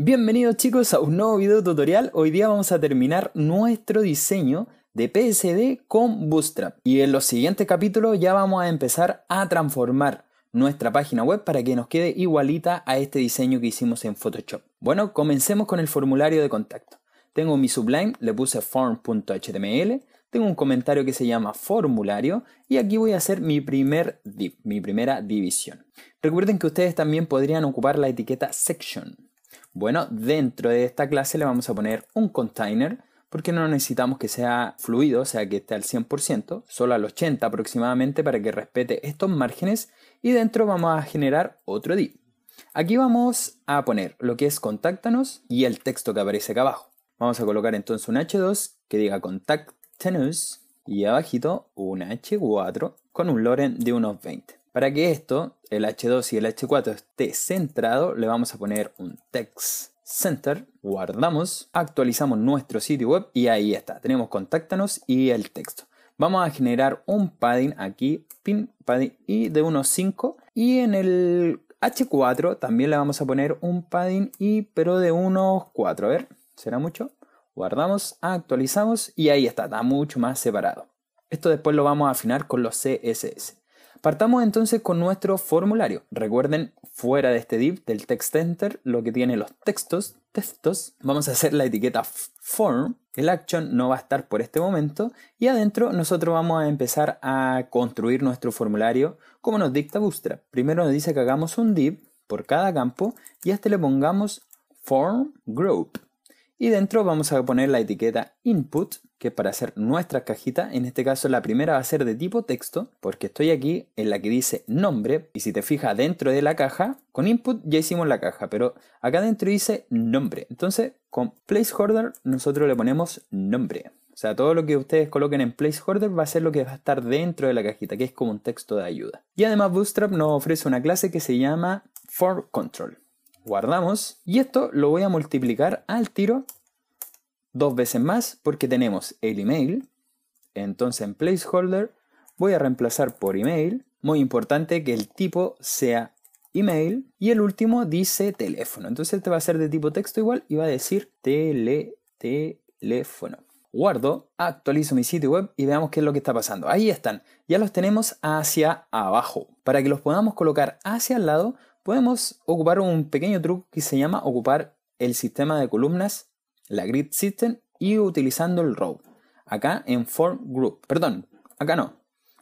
Bienvenidos chicos a un nuevo video tutorial. Hoy día vamos a terminar nuestro diseño de PSD con Bootstrap. Y en los siguientes capítulos ya vamos a empezar a transformar nuestra página web para que nos quede igualita a este diseño que hicimos en Photoshop. Bueno, comencemos con el formulario de contacto. Tengo mi Sublime, le puse form.html, tengo un comentario que se llama formulario y aquí voy a hacer mi primer div, mi primera división. Recuerden que ustedes también podrían ocupar la etiqueta section bueno, dentro de esta clase le vamos a poner un container porque no necesitamos que sea fluido, o sea que esté al 100%, solo al 80% aproximadamente para que respete estos márgenes y dentro vamos a generar otro div. Aquí vamos a poner lo que es contáctanos y el texto que aparece acá abajo. Vamos a colocar entonces un H2 que diga contáctanos y abajito un H4 con un loren de unos 20. Para que esto, el H2 y el H4 esté centrado, le vamos a poner un text center, guardamos, actualizamos nuestro sitio web y ahí está, tenemos contáctanos y el texto. Vamos a generar un padding aquí, pin padding y de unos 5 y en el H4 también le vamos a poner un padding y pero de unos 4, a ver, ¿será mucho? Guardamos, actualizamos y ahí está, está mucho más separado. Esto después lo vamos a afinar con los CSS. Partamos entonces con nuestro formulario. Recuerden, fuera de este div del text enter, lo que tiene los textos, textos, vamos a hacer la etiqueta form. El action no va a estar por este momento y adentro nosotros vamos a empezar a construir nuestro formulario como nos dicta Bootstrap. Primero nos dice que hagamos un div por cada campo y a este le pongamos form group. Y dentro vamos a poner la etiqueta input, que es para hacer nuestra cajita. En este caso la primera va a ser de tipo texto, porque estoy aquí en la que dice nombre. Y si te fijas dentro de la caja, con input ya hicimos la caja, pero acá dentro dice nombre. Entonces con placeholder nosotros le ponemos nombre. O sea, todo lo que ustedes coloquen en placeholder va a ser lo que va a estar dentro de la cajita, que es como un texto de ayuda. Y además Bootstrap nos ofrece una clase que se llama for control guardamos y esto lo voy a multiplicar al tiro dos veces más porque tenemos el email, entonces en placeholder voy a reemplazar por email, muy importante que el tipo sea email y el último dice teléfono, entonces este va a ser de tipo texto igual y va a decir tele, teléfono. Guardo, actualizo mi sitio web y veamos qué es lo que está pasando. Ahí están, ya los tenemos hacia abajo. Para que los podamos colocar hacia el lado, podemos ocupar un pequeño truco que se llama ocupar el sistema de columnas, la grid system y utilizando el row. Acá en form group. Perdón, acá no.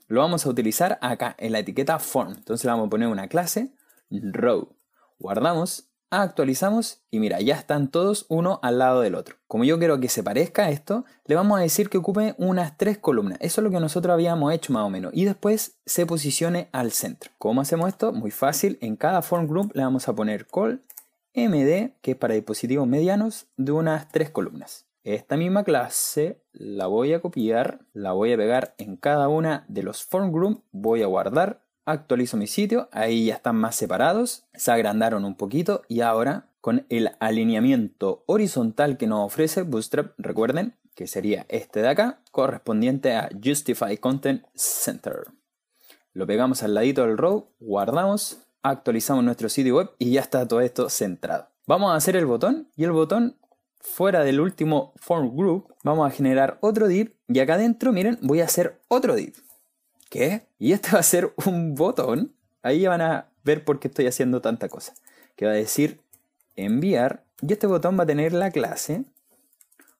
Lo vamos a utilizar acá en la etiqueta form. Entonces le vamos a poner una clase row. Guardamos Ah, actualizamos y mira, ya están todos uno al lado del otro. Como yo quiero que se parezca esto, le vamos a decir que ocupe unas tres columnas. Eso es lo que nosotros habíamos hecho más o menos. Y después se posicione al centro. ¿Cómo hacemos esto? Muy fácil. En cada form group le vamos a poner call md, que es para dispositivos medianos, de unas tres columnas. Esta misma clase la voy a copiar, la voy a pegar en cada una de los form group, voy a guardar actualizo mi sitio, ahí ya están más separados, se agrandaron un poquito y ahora con el alineamiento horizontal que nos ofrece Bootstrap, recuerden que sería este de acá, correspondiente a Justify Content Center. Lo pegamos al ladito del row, guardamos, actualizamos nuestro sitio web y ya está todo esto centrado. Vamos a hacer el botón y el botón fuera del último form group, vamos a generar otro div y acá adentro, miren, voy a hacer otro div. ¿qué? Y este va a ser un botón. Ahí van a ver por qué estoy haciendo tanta cosa. Que va a decir enviar. Y este botón va a tener la clase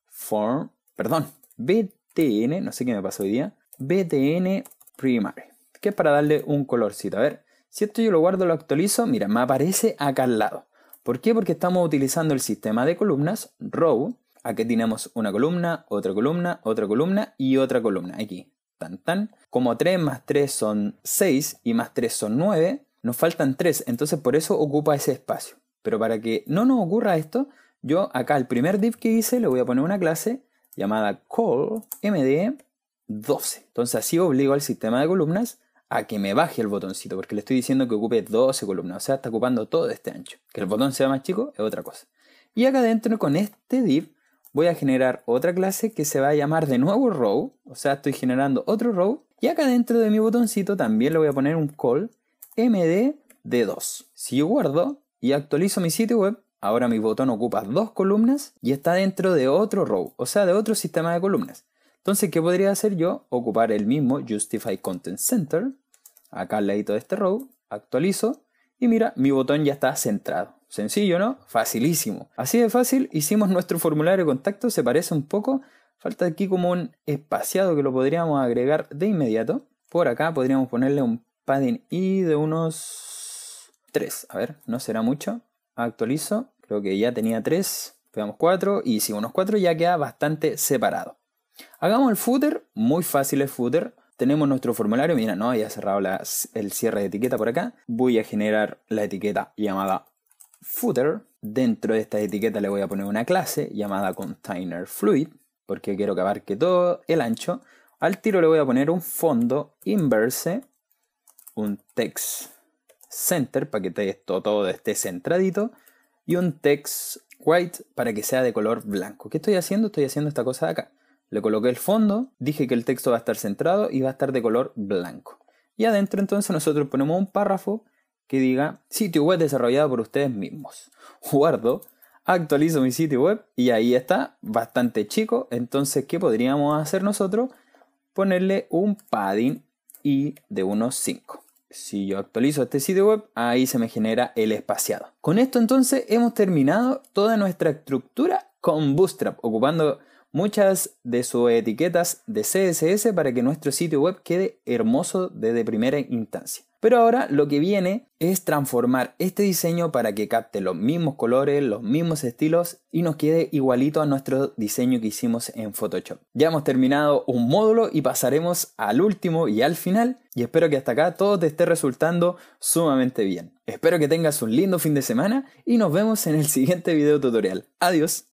form, perdón, btn, no sé qué me pasó hoy día, btn primary. Que es para darle un colorcito. A ver, si esto yo lo guardo, lo actualizo, mira, me aparece acá al lado. ¿Por qué? Porque estamos utilizando el sistema de columnas row. Aquí tenemos una columna, otra columna, otra columna y otra columna. Aquí, tan tan. Como 3 más 3 son 6 y más 3 son 9, nos faltan 3, entonces por eso ocupa ese espacio. Pero para que no nos ocurra esto, yo acá el primer div que hice le voy a poner una clase llamada call md 12. Entonces así obligo al sistema de columnas a que me baje el botoncito, porque le estoy diciendo que ocupe 12 columnas, o sea, está ocupando todo este ancho. Que el botón sea más chico es otra cosa. Y acá adentro con este div voy a generar otra clase que se va a llamar de nuevo row, o sea, estoy generando otro row. Y acá dentro de mi botoncito también le voy a poner un call md de 2. Si yo guardo y actualizo mi sitio web, ahora mi botón ocupa dos columnas y está dentro de otro row, o sea, de otro sistema de columnas. Entonces, ¿qué podría hacer yo? Ocupar el mismo Justify Content Center, acá al ladito de este row, actualizo y mira, mi botón ya está centrado. Sencillo, ¿no? Facilísimo. Así de fácil hicimos nuestro formulario de contacto, se parece un poco Falta aquí como un espaciado que lo podríamos agregar de inmediato. Por acá podríamos ponerle un padding y de unos 3. A ver, no será mucho. Actualizo. Creo que ya tenía 3. Pegamos 4. Y si unos 4 ya queda bastante separado. Hagamos el footer. Muy fácil el footer. Tenemos nuestro formulario. Mira, no había cerrado el cierre de etiqueta por acá. Voy a generar la etiqueta llamada footer. Dentro de esta etiqueta le voy a poner una clase llamada container fluid porque quiero que abarque todo el ancho, al tiro le voy a poner un fondo inverse, un text center para que esto todo esté centradito y un text white para que sea de color blanco. ¿Qué estoy haciendo? Estoy haciendo esta cosa de acá. Le coloqué el fondo, dije que el texto va a estar centrado y va a estar de color blanco. Y adentro entonces nosotros ponemos un párrafo que diga sitio web desarrollado por ustedes mismos. Guardo actualizo mi sitio web y ahí está, bastante chico. Entonces, ¿qué podríamos hacer nosotros? Ponerle un padding y de unos 5. Si yo actualizo este sitio web, ahí se me genera el espaciado. Con esto entonces hemos terminado toda nuestra estructura con Bootstrap, ocupando muchas de sus etiquetas de CSS para que nuestro sitio web quede hermoso desde primera instancia. Pero ahora lo que viene es transformar este diseño para que capte los mismos colores, los mismos estilos y nos quede igualito a nuestro diseño que hicimos en Photoshop. Ya hemos terminado un módulo y pasaremos al último y al final y espero que hasta acá todo te esté resultando sumamente bien. Espero que tengas un lindo fin de semana y nos vemos en el siguiente video tutorial. Adiós.